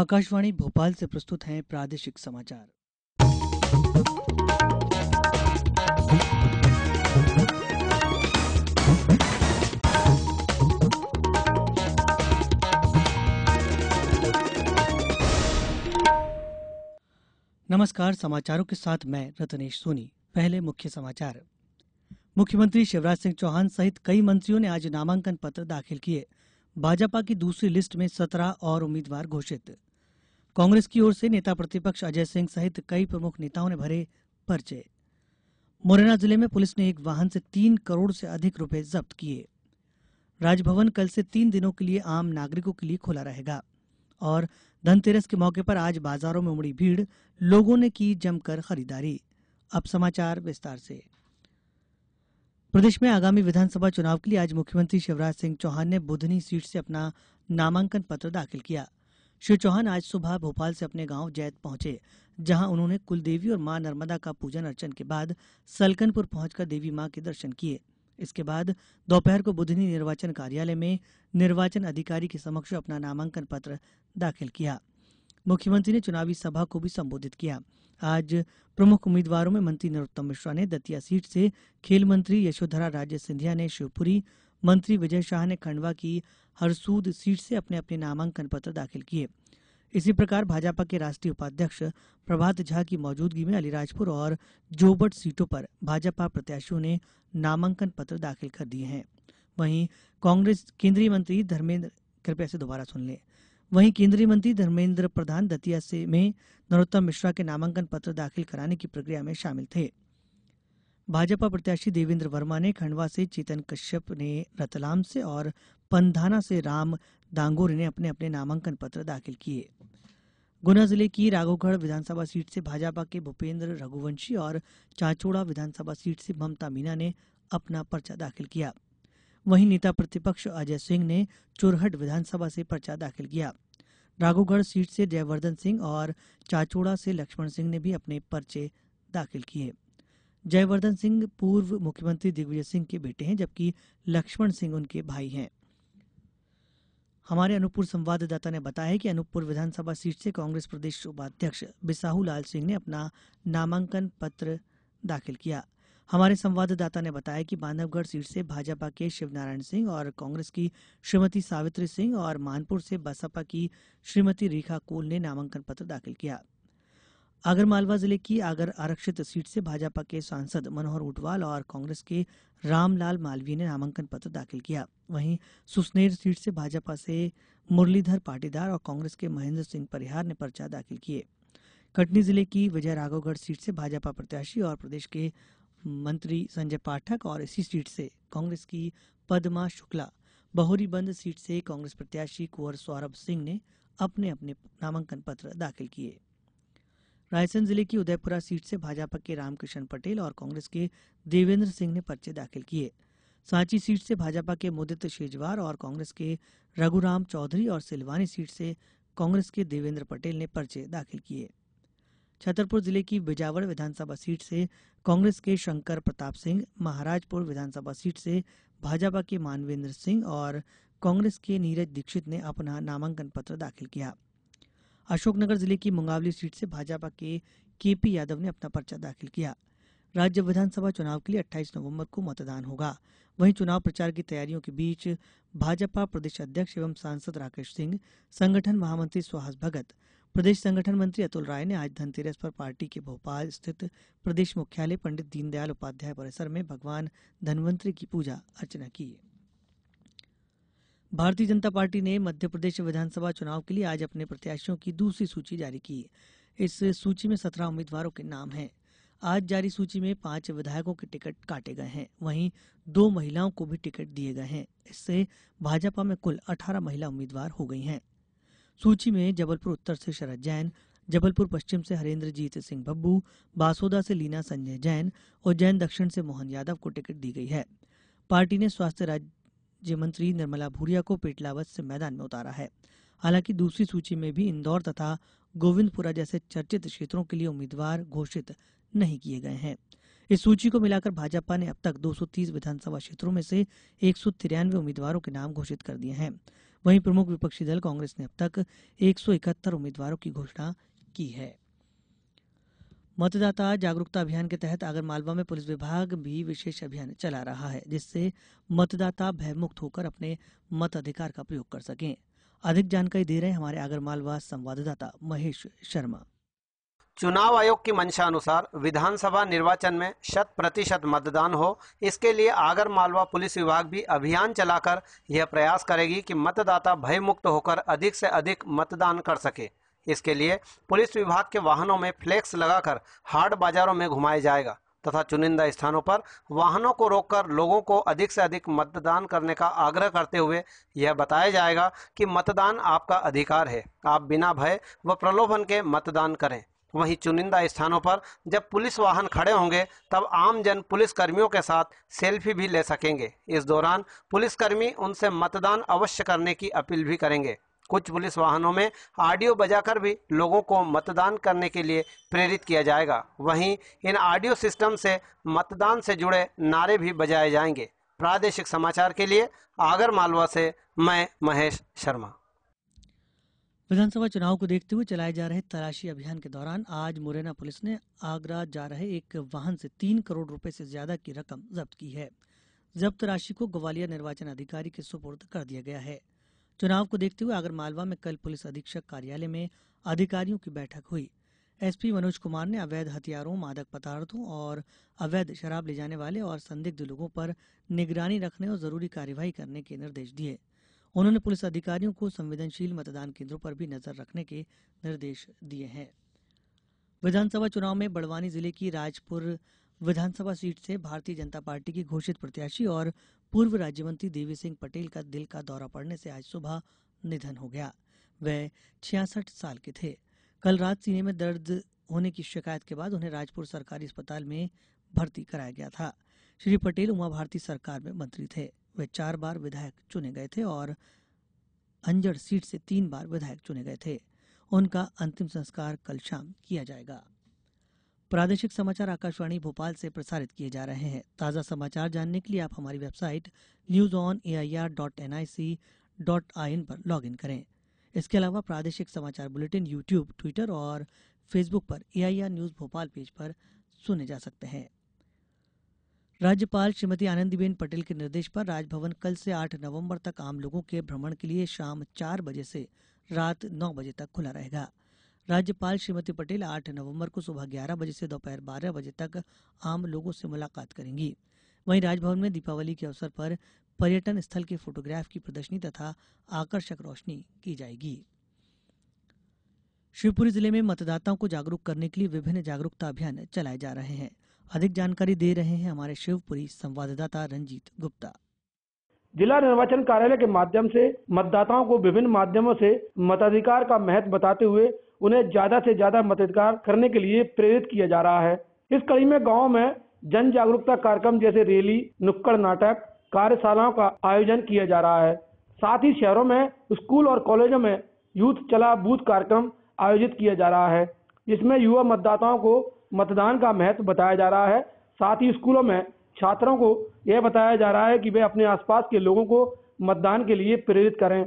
आकाशवाणी भोपाल से प्रस्तुत हैं प्रादेशिक समाचार नमस्कार समाचारों के साथ मैं रतनेश सोनी पहले मुख्य समाचार मुख्यमंत्री शिवराज सिंह चौहान सहित कई मंत्रियों ने आज नामांकन पत्र दाखिल किए भाजपा की दूसरी लिस्ट में सत्रह और उम्मीदवार घोषित कांग्रेस की ओर से नेता प्रतिपक्ष अजय सिंह सहित कई प्रमुख नेताओं ने भरे पर्चे मुरैना जिले में पुलिस ने एक वाहन से तीन करोड़ से अधिक रुपए जब्त किए राजभवन कल से तीन दिनों के लिए आम नागरिकों के लिए खुला रहेगा और धनतेरस के मौके पर आज बाजारों में उमड़ी भीड़ लोगों ने की जमकर खरीदारी अब समाचार विस्तार से प्रदेश में आगामी विधानसभा चुनाव के लिए आज मुख्यमंत्री शिवराज सिंह चौहान ने बुधनी सीट से अपना नामांकन पत्र दाखिल किया श्री चौहान आज सुबह भोपाल से अपने गांव जैत पहुंचे जहां उन्होंने कुलदेवी और मां नर्मदा का पूजन अर्चन के बाद सलकनपुर पहुंचकर देवी मां के दर्शन किये इसके बाद दोपहर को बुधनी निर्वाचन कार्यालय में निर्वाचन अधिकारी के समक्ष अपना नामांकन पत्र दाखिल किया मुख्यमंत्री ने चुनावी सभा को भी संबोधित किया आज प्रमुख उम्मीदवारों में मंत्री नरोत्तम मिश्रा ने दतिया सीट से खेल मंत्री यशोधरा राजे सिंधिया ने शिवपुरी मंत्री विजय शाह ने खंडवा की हरसूद सीट से अपने अपने नामांकन पत्र दाखिल किये इसी प्रकार भाजपा के राष्ट्रीय उपाध्यक्ष प्रभात झा की मौजूदगी में अलीराजपुर और जोबट सीटों पर भाजपा प्रत्याशियों ने नामांकन पत्र दाखिल कर दिए हैं वहीं कांग्रेस केंद्रीय मंत्री धर्मेंद्र कृपया से दोबारा सुन लें वहीं केंद्रीय मंत्री धर्मेंद्र प्रधान दतिया से में नरोत्तम मिश्रा के नामांकन पत्र दाखिल कराने की प्रक्रिया में शामिल थे भाजपा प्रत्याशी देवेन्द्र वर्मा ने खंडवा से चेतन कश्यप ने रतलाम से और पंधाना से राम दांगोरे ने अपने अपने नामांकन पत्र दाखिल किये गुना जिले की राघोगढ़ विधानसभा सीट से भाजपा के भूपेन्द्र रघुवंशी और चाचोड़ा विधानसभा सीट से ममता मीना ने अपना पर्चा दाखिल किया वहीं नेता प्रतिपक्ष अजय सिंह ने चुरहट विधानसभा से पर्चा दाखिल किया राघोगढ़ सीट से जयवर्धन सिंह और चाचोड़ा से लक्ष्मण सिंह ने भी अपने पर्चे दाखिल किये जयवर्धन सिंह पूर्व मुख्यमंत्री दिग्विजय सिंह के बेटे हैं जबकि लक्ष्मण सिंह उनके भाई हैं हमारे अनूपपुर संवाददाता ने बताया है कि अनूपपुर विधानसभा सीट से कांग्रेस प्रदेश उपाध्यक्ष बिसाहू लाल सिंह ने अपना नामांकन पत्र दाखिल किया हमारे संवाददाता ने बताया कि बांधवगढ़ सीट से भाजपा के शिवनारायण सिंह और कांग्रेस की श्रीमती सावित्री सिंह और मानपुर से बसपा की श्रीमती रेखा कोल ने नामांकन पत्र दाखिल किया आगरमालवा जिले की आगर आरक्षित सीट से भाजपा के सांसद मनोहर उटवाल और कांग्रेस के रामलाल मालवीय ने नामांकन पत्र दाखिल किया वहीं सुसनेर सीट से भाजपा से मुरलीधर पाटीदार और कांग्रेस के महेंद्र सिंह परिहार ने पर्चा दाखिल किए कटनी जिले की विजय राघवगढ़ सीट से भाजपा प्रत्याशी और प्रदेश के मंत्री संजय पाठक और इसी सीट से कांग्रेस की पदमा शुक्ला बहोरीबंद सीट से कांग्रेस प्रत्याशी कुंवर सौरभ सिंह ने अपने अपने नामांकन पत्र दाखिल किए रायसेन जिले की उदयपुरा सीट से भाजपा के रामकृष्ण पटेल और कांग्रेस के देवेंद्र सिंह ने पर्चे दाखिल किए सांची सीट से भाजपा के मुदित शेजवार और कांग्रेस के रघुराम चौधरी और सिलवानी सीट से कांग्रेस के देवेंद्र पटेल ने पर्चे दाखिल किए छतरपुर जिले की बिजावर विधानसभा सीट से कांग्रेस के शंकर प्रताप सिंह महाराजपुर विधानसभा सीट से भाजपा के मानवेंद्र सिंह और कांग्रेस के नीरज दीक्षित ने अपना नामांकन पत्र दाखिल किया अशोकनगर जिले की मुंगावली सीट से भाजपा के केपी यादव ने अपना पर्चा दाखिल किया राज्य विधानसभा चुनाव के लिए अट्ठाईस नवम्बर को मतदान होगा वहीं चुनाव प्रचार की तैयारियों के बीच भाजपा प्रदेश अध्यक्ष एवं सांसद राकेश सिंह संगठन महामंत्री सुहास भगत प्रदेश संगठन मंत्री अतुल राय ने आज धनतेरस पर पार्टी के भोपाल स्थित प्रदेश मुख्यालय पंडित दीनदयाल उपाध्याय परिसर में भगवान धनवंतरी की पूजा अर्चना की भारतीय जनता पार्टी ने मध्य प्रदेश विधानसभा चुनाव के लिए आज अपने प्रत्याशियों की दूसरी सूची जारी की इस सूची में सत्रह उम्मीदवारों के नाम हैं आज जारी सूची में पांच विधायकों के टिकट काटे गए हैं वहीं दो महिलाओं को भी टिकट दिए गए हैं इससे भाजपा में कुल अठारह महिला उम्मीदवार हो गई हैं सूची में जबलपुर उत्तर से शरद जैन जबलपुर पश्चिम से हरेंद्रजीत सिंह बब्बू बासोदा से लीना संजय जैन और जैन दक्षिण से मोहन यादव को टिकट दी गई है पार्टी ने स्वास्थ्य राज्य राज्य मंत्री निर्मला भूरिया को पेटलावद से मैदान में उतारा है हालांकि दूसरी सूची में भी इंदौर तथा गोविंदपुरा जैसे चर्चित क्षेत्रों के लिए उम्मीदवार घोषित नहीं किए गए हैं इस सूची को मिलाकर भाजपा ने अब तक 230 विधानसभा क्षेत्रों में से एक उम्मीदवारों के नाम घोषित कर दिए हैं वहीं प्रमुख विपक्षी दल कांग्रेस ने अब तक एक उम्मीदवारों की घोषणा की है मतदाता जागरूकता अभियान के तहत आगरमालवा में पुलिस विभाग भी विशेष अभियान चला रहा है जिससे मतदाता भयमुक्त होकर अपने मताधिकार का प्रयोग कर सकें अधिक जानकारी दे रहे हमारे आगरमालवा संवाददाता महेश शर्मा चुनाव आयोग की मंशा अनुसार विधानसभा निर्वाचन में शत प्रतिशत मतदान हो इसके लिए आगर मालवा पुलिस विभाग भी अभियान चलाकर यह प्रयास करेगी कि मतदाता भयमुक्त होकर अधिक से अधिक मतदान कर सके इसके लिए पुलिस विभाग के वाहनों में फ्लेक्स लगाकर हाट बाजारों में घुमाया जाएगा तथा चुनिंदा स्थानों पर वाहनों को रोककर लोगों को अधिक से अधिक मतदान करने का आग्रह करते हुए यह बताया जाएगा कि मतदान आपका अधिकार है आप बिना भय व प्रलोभन के मतदान करें वहीं चुनिंदा स्थानों पर जब पुलिस वाहन खड़े होंगे तब आम जन पुलिस कर्मियों के साथ सेल्फी भी ले सकेंगे इस दौरान पुलिसकर्मी उनसे मतदान अवश्य करने की अपील भी करेंगे कुछ पुलिस वाहनों में ऑडियो बजाकर भी लोगों को मतदान करने के लिए प्रेरित किया जाएगा वहीं इन ऑडियो सिस्टम से मतदान से जुड़े नारे भी बजाए जाएंगे प्रादेशिक समाचार के लिए आगर मालवा से मैं महेश शर्मा विधानसभा चुनाव को देखते हुए चलाए जा रहे तलाशी अभियान के दौरान आज मुरैना पुलिस ने आगरा जा रहे एक वाहन से तीन करोड़ रुपए से ज्यादा की रकम जब्त की है जब्त राशि को ग्वालियर निर्वाचन अधिकारी के सुपुर्द कर दिया गया है चुनाव को देखते हुए आगरमालवा में कल पुलिस अधीक्षक कार्यालय में अधिकारियों की बैठक हुई एसपी मनोज कुमार ने अवैध हथियारों मादक पदार्थों और अवैध शराब ले जाने वाले और संदिग्ध लोगों पर निगरानी रखने और जरूरी कार्यवाही करने के निर्देश दिए उन्होंने पुलिस अधिकारियों को संवेदनशील मतदान केन्द्रों पर भी नजर रखने के निर्देश दिये हैं विधानसभा चुनाव में बड़वानी जिले की राजपुर विधानसभा सीट से भारतीय जनता पार्टी की घोषित प्रत्याशी और पूर्व राज्यमंत्री देवी सिंह पटेल का दिल का दौरा पड़ने से आज सुबह निधन हो गया वे छियासठ साल के थे कल रात सीने में दर्द होने की शिकायत के बाद उन्हें राजपुर सरकारी अस्पताल में भर्ती कराया गया था श्री पटेल उमा भारती सरकार में मंत्री थे वे चार बार विधायक चुने गए थे और अंजड़ सीट से तीन बार विधायक चुने गए थे उनका अंतिम संस्कार कल शाम किया जाएगा प्रादेशिक समाचार आकाशवाणी भोपाल से प्रसारित किये जा रहे हैं ताजा समाचार जानने के लिए आप हमारी website news on A I R dot N I C dot I N पर लॉग इन करें इसके अलावा प्रादेशिक समाचार बुलेटिन यूट्यूब ट्विटर और फेसबुक पर एआईआर न्यूज भोपाल पेज पर सुने जा सकते हैं राज्यपाल श्रीमती आनंदीबेन पटेल के निर्देश पर राजभवन कल से 8 नवंबर तक आम लोगों के भ्रमण के लिए शाम चार बजे से रात नौ बजे तक खुला रहेगा राज्यपाल श्रीमती पटेल आठ नवम्बर को सुबह ग्यारह बजे से दोपहर बारह बजे तक आम लोगों से मुलाकात करेंगी वहीं राजभवन में दीपावली के अवसर पर पर्यटन स्थल के फोटोग्राफ की प्रदर्शनी तथा आकर्षक रोशनी की जाएगी शिवपुरी जिले में मतदाताओं को जागरूक करने के लिए विभिन्न जागरूकता अभियान चलाए जा रहे हैं अधिक जानकारी दे रहे हैं हमारे शिवपुरी संवाददाता रंजीत गुप्ता जिला निर्वाचन कार्यालय के माध्यम से मतदाताओं को विभिन्न माध्यमों से मताधिकार का महत्व बताते हुए उन्हें ज़्यादा से ज़्यादा मददगार करने के लिए प्रेरित किया जा रहा है इस कड़ी में गाँव में जन जागरूकता कार्यक्रम जैसे रैली नुक्कड़ नाटक कार्यशालाओं का आयोजन किया जा रहा है साथ ही शहरों में स्कूल और कॉलेजों में यूथ चला बूथ कार्यक्रम आयोजित किया जा रहा है जिसमें युवा मतदाताओं को मतदान का महत्व बताया जा रहा है साथ ही स्कूलों में छात्रों को यह बताया जा रहा है कि वे अपने आसपास के लोगों को मतदान के लिए प्रेरित करें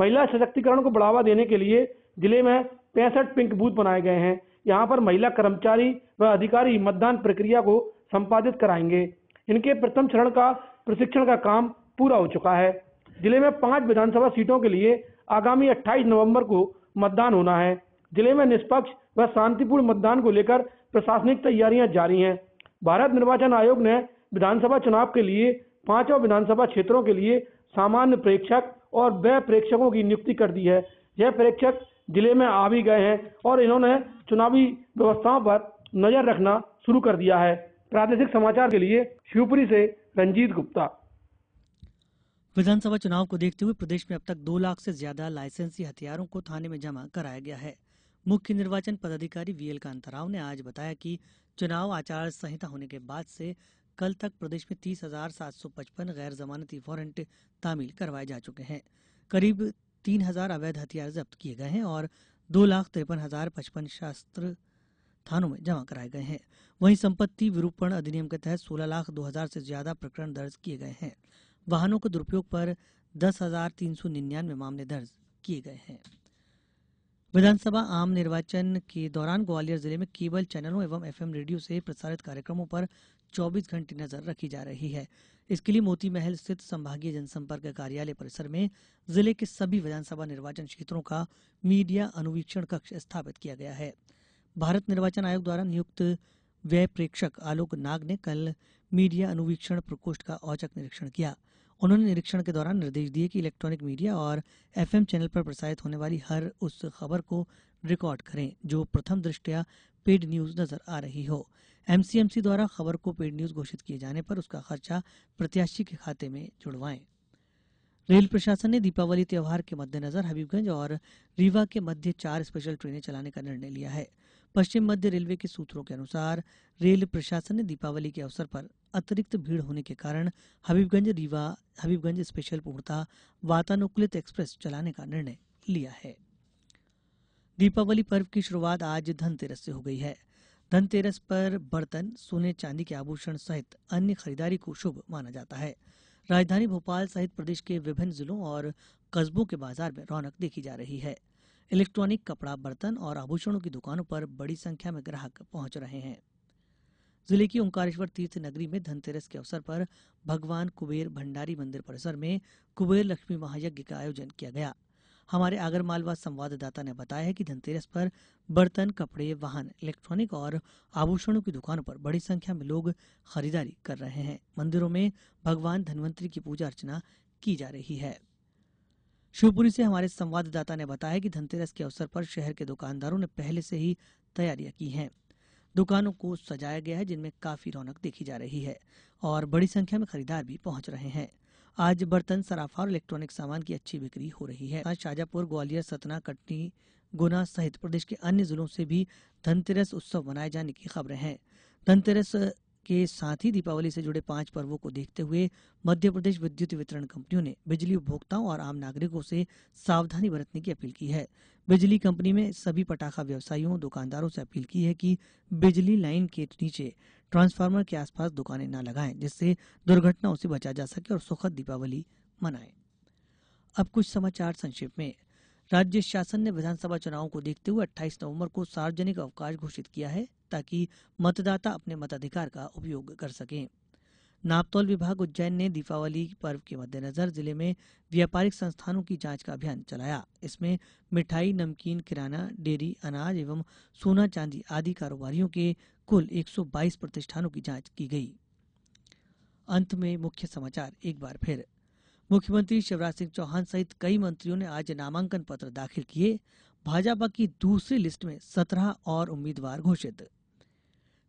महिला सशक्तिकरण को बढ़ावा देने के लिए जिले में पैंसठ पिंक बूथ बनाए गए हैं यहाँ पर महिला कर्मचारी व अधिकारी मतदान प्रक्रिया को संपादित कराएंगे इनके प्रथम चरण का प्रशिक्षण का काम पूरा हो चुका है जिले में पांच विधानसभा सीटों के लिए आगामी 28 नवंबर को मतदान होना है जिले में निष्पक्ष व शांतिपूर्ण मतदान को लेकर प्रशासनिक तैयारियां जारी हैं भारत निर्वाचन आयोग ने विधानसभा चुनाव के लिए पांचों विधानसभा क्षेत्रों के लिए सामान्य प्रेक्षक और व्यय प्रेक्षकों की नियुक्ति कर दी है यह प्रेक्षक जिले में आ भी गए हैं और इन्होंने चुनावी व्यवस्थाओं पर नजर रखना शुरू कर दिया है प्रादेशिक समाचार के लिए शिवपुरी से रंजीत गुप्ता विधानसभा चुनाव को देखते हुए प्रदेश में अब तक दो लाख से ज्यादा लाइसेंसी हथियारों को थाने में जमा कराया गया है मुख्य निर्वाचन पदाधिकारी वीएल कांताराव ने आज बताया कि चुनाव आचार संहिता होने के बाद से कल तक प्रदेश में तीस हजार सात सौ पचपन गैर जमानती वारंट तामील करवाए जा चुके हैं करीब तीन हजार अवैध हथियार जब्त किए गए हैं और दो लाख तिरपन हजार पचपन शस्त्र थानों में जमा कराये गये हैं वहीं संपत्ति विरूपण अधिनियम के तहत सोलह लाख दो हजार से ज्यादा प्रकरण दर्ज किए गए हैं वाहनों के दुरुपयोग पर दस हजार तीन सौ निन्यानवे मामले दर्ज किए गए हैं विधानसभा आम निर्वाचन के दौरान ग्वालियर जिले में केबल चैनलों एवं एफएम रेडियो से प्रसारित कार्यक्रमों पर 24 घंटे नजर रखी जा रही है इसके लिए मोती महल स्थित संभागीय जनसंपर्क कार्यालय परिसर में जिले के सभी विधानसभा निर्वाचन क्षेत्रों का मीडिया अनुवीक्षण कक्ष स्थापित किया गया है भारत निर्वाचन आयोग द्वारा नियुक्त व्यय प्रेक्षक आलोक नाग ने कल मीडिया अनुवीक्षण प्रकोष्ठ का औचक निरीक्षण किया उन्होंने निरीक्षण के दौरान निर्देश दिए कि इलेक्ट्रॉनिक मीडिया और एफएम चैनल पर प्रसारित होने वाली हर उस खबर को रिकॉर्ड करें जो प्रथम दृष्टया पेड न्यूज नजर आ रही हो एमसीएमसी द्वारा खबर को पेड न्यूज घोषित किये जाने पर उसका खर्चा प्रत्याशी के खाते में जुड़वाएं रेल प्रशासन ने दीपावली त्यौहार के मद्देनजर हबीबगंज और रीवा के मध्य चार स्पेशल ट्रेनें चलाने का निर्णय लिया है पश्चिम मध्य रेलवे के सूत्रों के अनुसार रेल प्रशासन ने दीपावली के अवसर पर अतिरिक्त भीड़ होने के कारण हबीबगंज रीवा हबीबगंज स्पेशल पूर्णता वातानुकूलित एक्सप्रेस चलाने का निर्णय लिया है दीपावली पर्व की शुरुआत आज धनतेरस से हो गई है धनतेरस पर बर्तन सोने चांदी के आभूषण सहित अन्य खरीदारी को शुभ माना जाता है राजधानी भोपाल सहित प्रदेश के विभिन्न जिलों और कस्बों के बाजार में रौनक देखी जा रही है इलेक्ट्रॉनिक कपड़ा बर्तन और आभूषणों की दुकानों पर बड़ी संख्या में ग्राहक पहुंच रहे हैं जिले की ओंकारेश्वर तीर्थ नगरी में धनतेरस के अवसर पर भगवान कुबेर भंडारी मंदिर परिसर में कुबेर लक्ष्मी महायज्ञ का आयोजन किया गया हमारे आगरमालवा संवाददाता ने बताया है कि धनतेरस पर बर्तन कपड़े वाहन इलेक्ट्रॉनिक और आभूषणों की दुकानों पर बड़ी संख्या में लोग खरीदारी कर रहे हैं मंदिरों में भगवान धनवंतरी की पूजा अर्चना की जा रही है शिवपुरी से हमारे संवाददाता ने बताया कि धनतेरस के अवसर पर शहर के दुकानदारों ने पहले से ही तैयारियां की हैं दुकानों को सजाया गया है जिनमें काफी रौनक देखी जा रही है और बड़ी संख्या में खरीदार भी पहुंच रहे हैं आज बर्तन सराफा और इलेक्ट्रॉनिक सामान की अच्छी बिक्री हो रही है आज शाजापुर ग्वालियर सतना कटनी गुना सहित प्रदेश के अन्य जिलों से भी धनतेरस उत्सव मनाए जाने की खबरें हैं धनतेरस के साथ ही दीपावली से जुड़े पांच पर्वों को देखते हुए मध्यप्रदेश विद्युत वितरण कंपनियों ने बिजली उपभोक्ताओं और आम नागरिकों से सावधानी बरतने की अपील की है बिजली कंपनी में सभी पटाखा व्यवसायियों दुकानदारों से अपील की है कि बिजली लाइन के नीचे ट्रांसफार्मर के आसपास दुकानें न लगाएं जिससे दुर्घटनाओं से बचा जा सके और सुखद दीपावली मनाएं अब कुछ समाचार संक्षेप में राज्य शासन ने विधानसभा चुनावों को देखते हुए 28 नवंबर को सार्वजनिक अवकाश घोषित किया है ताकि मतदाता अपने मताधिकार का उपयोग कर सकें नापतौल विभाग उज्जैन ने दीपावली पर्व के मद्देनजर जिले में व्यापारिक संस्थानों की जांच का अभियान चलाया इसमें मिठाई नमकीन किराना डेयरी अनाज एवं सोना चांदी आदि कारोबारियों के कुल 122 प्रतिष्ठानों की जांच की गई अंत में मुख्य समाचार एक बार फिर मुख्यमंत्री शिवराज सिंह चौहान सहित कई मंत्रियों ने आज नामांकन पत्र दाखिल किए भाजपा की दूसरी लिस्ट में सत्रह और उम्मीदवार घोषित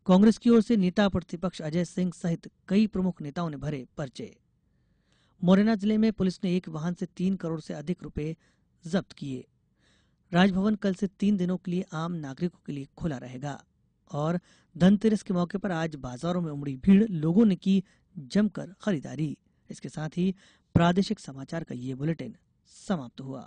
कांग्रेस की ओर से नेता प्रतिपक्ष अजय सिंह सहित कई प्रमुख नेताओं ने भरे पर्चे मुरैना जिले में पुलिस ने एक वाहन से तीन करोड़ से अधिक रुपए जब्त किए राजभवन कल से तीन दिनों के लिए आम नागरिकों के लिए खुला रहेगा और धनतेरस के मौके पर आज बाजारों में उमड़ी भीड़ लोगों ने की जमकर खरीदारी इसके साथ ही प्रादेशिक समाचार का ये बुलेटिन समाप्त हुआ